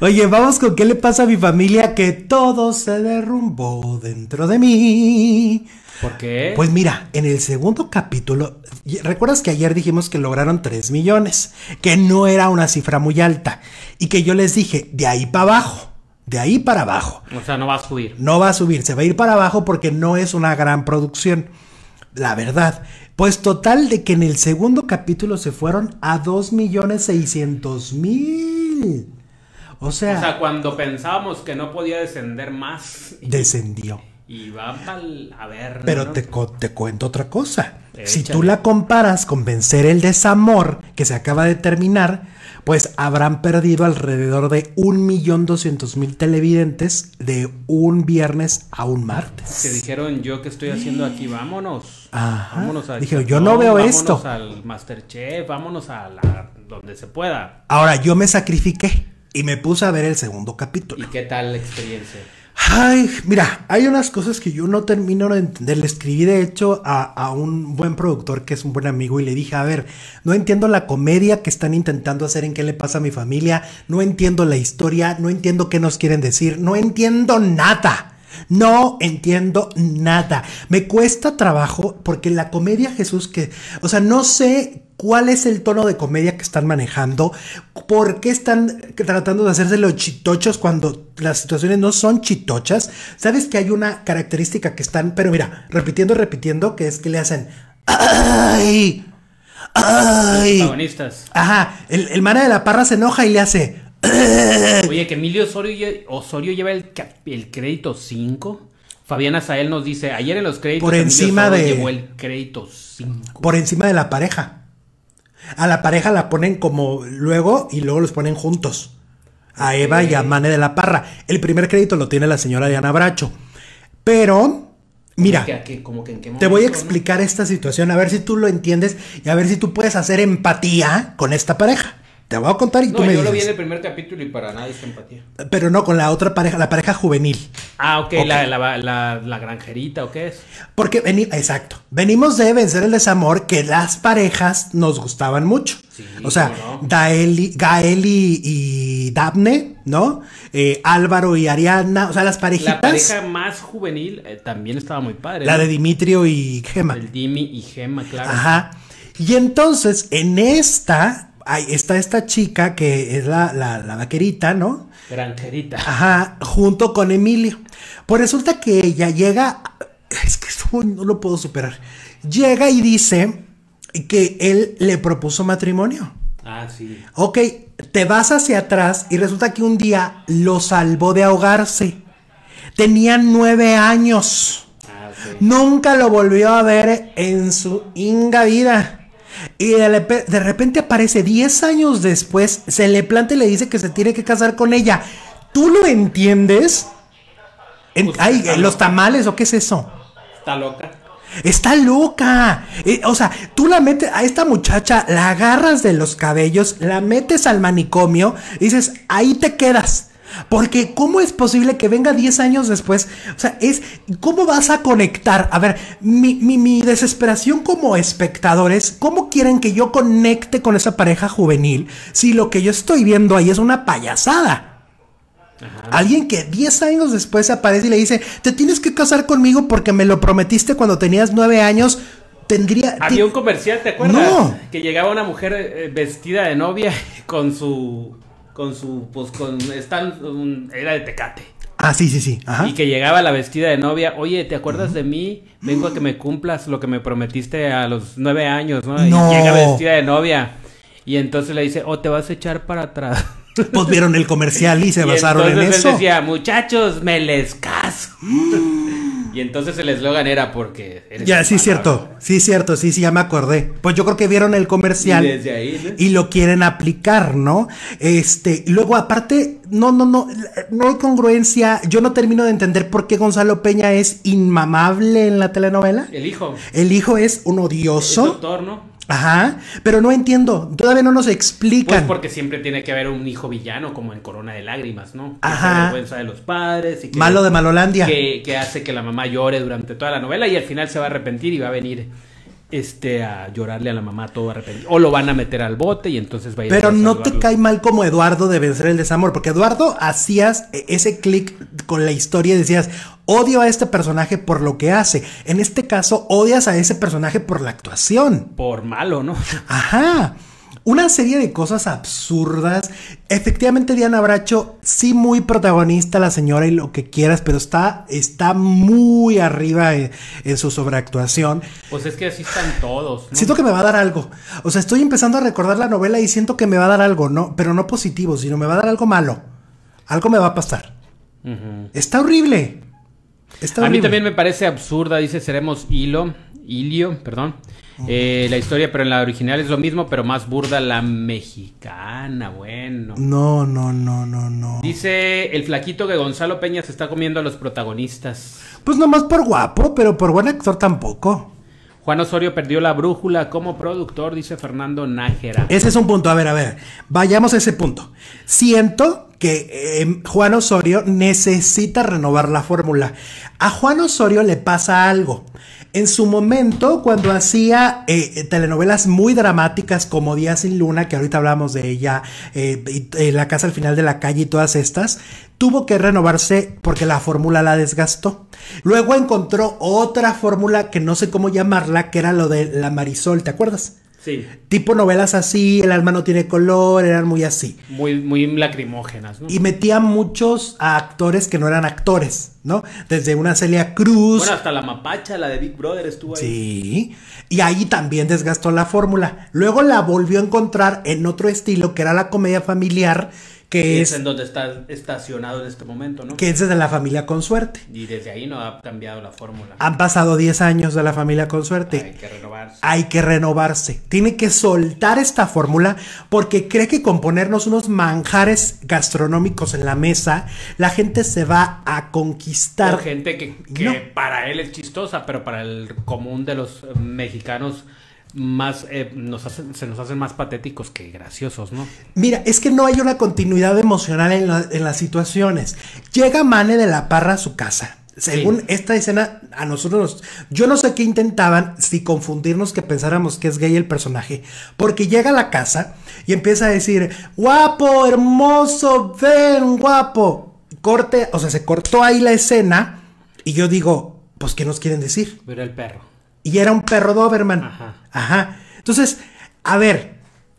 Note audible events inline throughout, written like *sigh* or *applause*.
Oye, vamos con qué le pasa a mi familia que todo se derrumbó dentro de mí. ¿Por qué? Pues mira, en el segundo capítulo, recuerdas que ayer dijimos que lograron 3 millones, que no era una cifra muy alta, y que yo les dije, de ahí para abajo. De ahí para abajo. O sea, no va a subir. No va a subir, se va a ir para abajo porque no es una gran producción. La verdad. Pues total de que en el segundo capítulo se fueron a 2 millones mil. O sea, o sea, cuando pensábamos que no podía descender más. Descendió. Y va a ver. Pero te, te, cuento otra cosa. Si tú la comparas con vencer el desamor que se acaba de terminar, pues habrán perdido alrededor de un millón mil televidentes de un viernes a un martes. Que dijeron, yo que estoy haciendo aquí, vámonos. Ajá. Vámonos a Dijeron, yo no veo esto. Vámonos al Masterchef, vámonos a donde se pueda. Ahora, yo me sacrifiqué. Y me puse a ver el segundo capítulo. ¿Y qué tal la experiencia? Ay, mira, hay unas cosas que yo no termino de entender. Le escribí, de hecho, a, un buen productor que es un buen amigo y le dije, a ver, no entiendo la comedia que están intentando hacer en qué le pasa a mi familia, no entiendo la historia, no entiendo qué nos quieren decir, no entiendo nada. No entiendo nada. Me cuesta trabajo porque la comedia Jesús que, o sea, no sé cuál es el tono de comedia que están manejando, por qué están tratando de hacerse los chitochos cuando las situaciones no son chitochas. Sabes que hay una característica que están, pero mira, repitiendo, repitiendo, que es que le hacen... ¡Ay! ¡Ay! Ajá, el, el mana de la parra se enoja y le hace... Oye, que Emilio Osorio, lleva el, crédito 5. Fabiana Sael nos dice, ayer en los créditos... Por encima de... Llevó el crédito 5. Por encima de la pareja. A la pareja la ponen como luego y luego los ponen juntos. A Eva y a Mane de la Parra. El primer crédito lo tiene la señora Diana Bracho. Pero, mira, como te voy a explicar esta situación, a ver si tú lo entiendes y a ver si tú puedes hacer empatía con esta pareja. Te voy a contar y tú me yo lo vi en el primer capítulo y para nada es empatía. Pero no, con la otra pareja, la pareja juvenil. Ah, ok, La, granjerita o qué es. Porque, venimos, exacto, venimos de vencer el desamor que las parejas nos gustaban mucho. o sea, Daeli, Gaeli y Daphne, ¿no? Eh, Álvaro y Ariana, o sea, las parejitas. La pareja más juvenil eh, también estaba muy padre. La de Dimitrio y Gema. El Dimi y Gema, claro. Ajá. Y entonces, en esta Ahí está esta chica que es la, la, vaquerita, ¿no? Granjerita. Ajá, junto con Emilio. Pues resulta que ella llega, es que esto no lo puedo superar, llega y dice que él le propuso matrimonio. Ah, sí. Ok, te vas hacia atrás y resulta que un día lo salvó de ahogarse. Tenía nueve años. Ah, Nunca lo volvió a ver en su inga vida. Y de, repente aparece 10 años después, se le plantea y le dice que se tiene que casar con ella. ¿Tú lo entiendes? Pues ay, ¿Los tamales o qué es eso? Está loca. Está loca. Eh, o sea, tú la metes a esta muchacha, la agarras de los cabellos, la metes al manicomio, dices, ahí te quedas. Porque ¿cómo es posible que venga 10 años después? O sea, es ¿cómo vas a conectar? A ver, mi, desesperación como espectadores, ¿cómo quieren que yo conecte con esa pareja juvenil si lo que yo estoy viendo ahí es una payasada? Alguien que 10 años después aparece y le dice, te tienes que casar conmigo porque me lo prometiste cuando tenías 9 años. Tendría... Había un comercial, ¿te acuerdas? Que llegaba una mujer eh, vestida de novia *laughs* con su con su, pues con, están era de Tecate. Ah, sí, sí, sí. Y que llegaba la vestida de novia, oye, ¿te acuerdas de mí? Vengo a que me cumplas lo que me prometiste a los nueve años, ¿no? llega vestida de novia. Y entonces le dice, oh, te vas a echar para atrás. *laughs* Pues vieron el comercial y se basaron en eso. Entonces decía, muchachos, me les caso. Mm. Y entonces el eslogan era porque... ya, sí, cierto. Sí, cierto. Sí, sí, ya me acordé. Pues yo creo que vieron el comercial. Y, lo quieren aplicar, ¿no? Este, luego aparte, no, no, no, no hay congruencia. Yo no termino de entender por qué Gonzalo Peña es inmamable en la telenovela. El hijo. El hijo es un odioso. Ajá, pero no entiendo, todavía no nos pues explican. Pues porque siempre tiene que haber un hijo villano, como en Corona de Lágrimas, ¿no? Ajá. La vergüenza de los padres. Malo de Malolandia. que hace que la mamá llore durante toda la novela y al final se va a arrepentir y va a venir este, a llorarle a la mamá todo arrepentido. O lo van a meter al bote y entonces va a ir Pero no te cae mal como Eduardo de vencer el desamor, porque Eduardo hacías e, ese clic con la historia y decías, odio a este personaje por lo que hace. En este caso, odias a ese personaje por la actuación. Por malo, ¿no? Ajá. Una serie de cosas absurdas. Efectivamente, Diana Bracho, sí, muy protagonista la señora y lo que quieras, pero está, está muy arriba en, su sobreactuación. Pues es que así están todos. Siento que me va a dar algo. O sea, estoy empezando a recordar la novela y siento que me va a dar algo, no, pero no positivo, sino me va a dar algo malo. Algo me va a pasar. Está horrible a mí también me parece absurda, dice Seremos Hilo, Ilio, perdón. Eh, la historia, pero en la original es lo mismo, pero más burda la mexicana, bueno. No, no, no, no, no. Dice el flaquito que Gonzalo Peña se está comiendo a los protagonistas. Pues nomás por guapo, pero por buen actor tampoco. Juan Osorio perdió la brújula como productor, dice Fernando Nájera. Ese es un punto, a ver, a ver, vayamos a ese punto. Siento que eh, Juan Osorio necesita renovar la fórmula. A Juan Osorio le pasa algo. En su momento, cuando hacía eh, eh, telenovelas muy dramáticas como Día sin Luna, que ahorita hablamos de ella, y, La Casa al Final de la Calle y todas estas, tuvo que renovarse porque la fórmula la desgastó. Luego encontró otra fórmula que no sé cómo llamarla, que era lo de la Marisol, ¿te acuerdas? Tipo novelas así, El alma no tiene color, eran muy así. Muy, muy lacrimógenas, ¿no? Y metía muchos actores que no eran actores, ¿no? Desde una Celia Cruz. hasta la Mapacha, la de Big Brother estuvo ahí. Sí. Y ahí también desgastó la fórmula. Luego la volvió a encontrar en otro estilo, que era la comedia familiar que es, en donde está estacionado en este momento, ¿no? Que es desde la familia con suerte. Y desde ahí no ha cambiado la fórmula. Han pasado 10 años de la familia con suerte. Hay que renovarse. Hay que renovarse. Tiene que soltar esta fórmula porque cree que con ponernos unos manjares gastronómicos en la mesa, la gente se va a conquistar. gente que, para él es chistosa, pero para el común de los mexicanos más eh, se nos hacen más patéticos que graciosos, ¿no? Mira, es que no hay una continuidad emocional en, las situaciones. Llega Mane de la Parra a su casa. Según esta escena, a nosotros Yo no sé qué intentaban, si confundirnos que pensáramos que es gay el personaje, porque llega a la casa y empieza a decir, guapo, hermoso, ven, guapo. Corte, o sea, se cortó ahí la escena y yo digo, pues, ¿qué nos quieren decir? Pero el perro. Y era un perro Doberman. Ajá. Ajá. Entonces, a ver,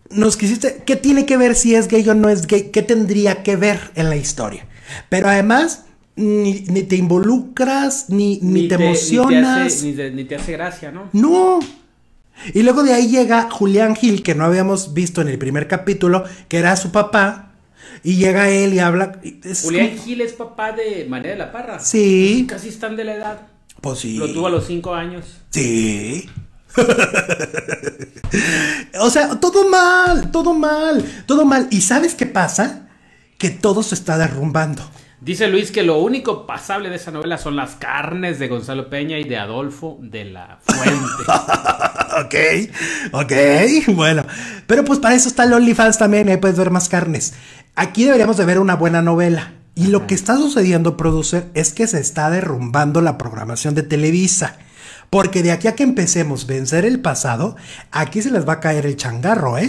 nos quisiste, ¿qué tiene que ver si es gay o no es gay? ¿Qué tendría que ver en la historia? Pero además, ni, te involucras, ni, ni, te, emocionas. ni, te, hace gracia, ¿no? No. Y luego de ahí llega Julián Gil, que no habíamos visto en el primer capítulo, que era su papá, y llega él y habla. Julián Gil es papá de María de la Parra. Sí. Casi están de la edad. Pues sí. Lo tuvo a los cinco años. Sí. *laughs* o sea, todo mal, todo mal, todo mal. ¿Y sabes qué pasa? Que todo se está derrumbando. Dice Luis que lo único pasable de esa novela son las carnes de Gonzalo Peña y de Adolfo de la Fuente. *laughs* ok, ok, bueno. Pero pues para eso está el OnlyFans también, ahí puedes ver más carnes. Aquí deberíamos de ver una buena novela. Y lo que está sucediendo, producer, es que se está derrumbando la programación de Televisa. Porque de aquí a que empecemos a vencer el pasado, aquí se les va a caer el changarro, ¿eh?